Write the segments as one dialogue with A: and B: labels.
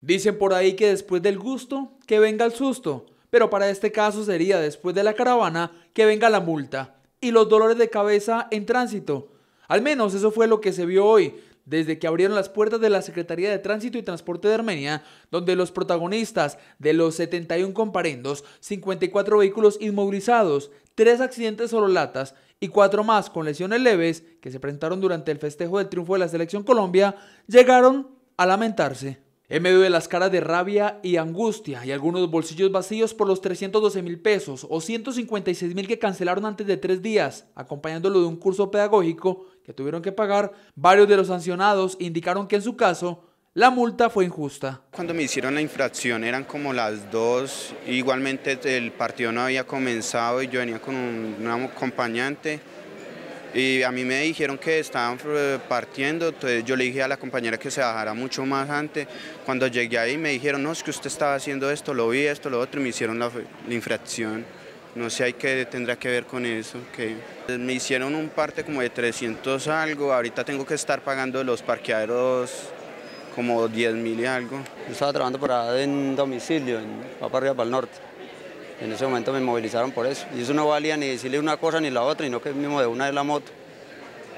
A: Dicen por ahí que después del gusto, que venga el susto, pero para este caso sería después de la caravana, que venga la multa y los dolores de cabeza en tránsito. Al menos eso fue lo que se vio hoy, desde que abrieron las puertas de la Secretaría de Tránsito y Transporte de Armenia, donde los protagonistas de los 71 comparendos, 54 vehículos inmovilizados, tres accidentes solo latas y cuatro más con lesiones leves que se presentaron durante el festejo del triunfo de la Selección Colombia, llegaron a lamentarse. En medio de las caras de rabia y angustia y algunos bolsillos vacíos por los 312 mil pesos o 156 mil que cancelaron antes de tres días, acompañándolo de un curso pedagógico que tuvieron que pagar, varios de los sancionados indicaron que en su caso la multa fue injusta.
B: Cuando me hicieron la infracción eran como las dos, igualmente el partido no había comenzado y yo venía con un, un acompañante y a mí me dijeron que estaban eh, partiendo, entonces yo le dije a la compañera que se bajara mucho más antes. Cuando llegué ahí me dijeron, no, es que usted estaba haciendo esto, lo vi, esto, lo otro, y me hicieron la, infracción. No sé, hay que, tendrá que ver con eso. Que me hicieron un parte como de 300 algo,
C: ahorita tengo que estar pagando los parqueaderos como 10 mil y algo. Yo estaba trabajando por ahí en domicilio, en arriba para el norte. En ese momento me movilizaron por eso. Y eso no valía ni decirle una cosa ni la otra, y no que mismo de una de la moto.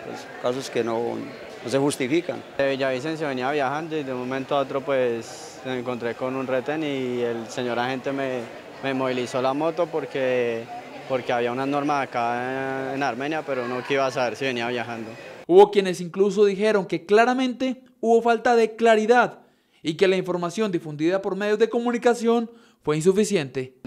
C: Pues, casos que no, se justifican. De Villavicencio venía viajando y de un momento a otro pues me encontré con un reten y el señor agente me, me movilizó la moto porque, porque había unas normas acá en Armenia, pero no que iba a saber si venía viajando. Hubo
A: quienes incluso dijeron que claramente hubo falta de claridad y que la información difundida por medios de comunicación fue insuficiente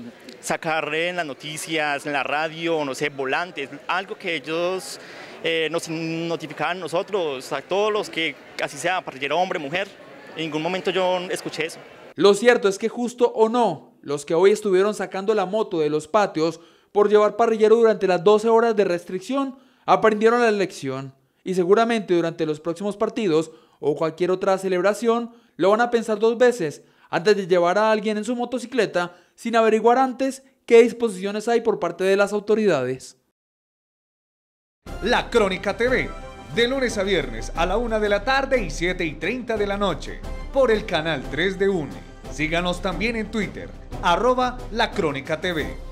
A: sacar en las noticias,
D: en la radio, no sé, volantes, algo que ellos eh, nos notificaban nosotros, a todos los que, así sea, parrillero, hombre, mujer. En ningún momento yo escuché
A: eso. Lo cierto es que justo o no, los que hoy estuvieron sacando la moto de los patios por llevar parrillero durante las 12 horas de restricción, aprendieron la lección. Y seguramente durante los próximos partidos o cualquier otra celebración, lo van a pensar dos veces antes de llevar a alguien en su motocicleta sin averiguar antes qué disposiciones hay por parte de las autoridades. La Crónica TV, de lunes a viernes a la 1 de la tarde y 7 y 30 de la noche, por el canal 3 de UNE. Síganos también en Twitter, arroba La Crónica TV.